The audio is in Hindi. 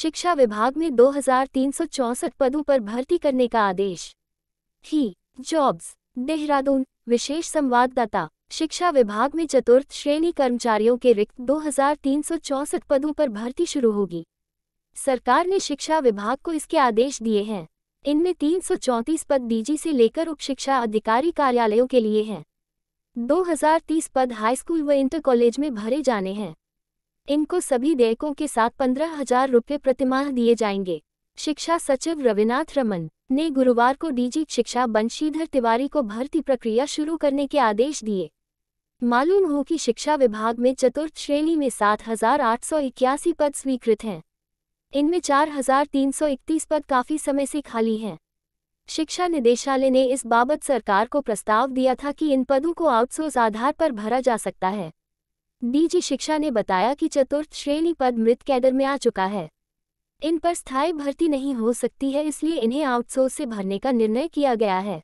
शिक्षा विभाग में दो पदों पर भर्ती करने का आदेश ही जॉब्स देहरादून विशेष संवाददाता शिक्षा विभाग में चतुर्थ श्रेणी कर्मचारियों के रिक्त दो पदों पर भर्ती शुरू होगी सरकार ने शिक्षा विभाग को इसके आदेश दिए हैं इनमें तीन पद डीजी से लेकर उप शिक्षा अधिकारी कार्यालयों के लिए हैं 2030 पद हाई स्कूल व इंटर कॉलेज में भरे जाने हैं इनको सभी देयकों के साथ पंद्रह हजार रुपये प्रतिमाह दिए जाएंगे शिक्षा सचिव रविनाथ रमन ने गुरुवार को डीजी शिक्षा बंशीधर तिवारी को भर्ती प्रक्रिया शुरू करने के आदेश दिए मालूम हो कि शिक्षा विभाग में चतुर्थ श्रेणी में सात हजार आठ सौ इक्यासी पद स्वीकृत हैं इनमें चार हजार तीन सौ इकतीस पद काफ़ी समय से खाली हैं शिक्षा निदेशालय ने इस बाबत सरकार को प्रस्ताव दिया था कि इन पदों को आउटसोर्स आधार पर भरा जा सकता है डीजी शिक्षा ने बताया कि चतुर्थ श्रेणी पद मृत कैडर में आ चुका है इन पर स्थायी भर्ती नहीं हो सकती है इसलिए इन्हें आउटसोर्स से भरने का निर्णय किया गया है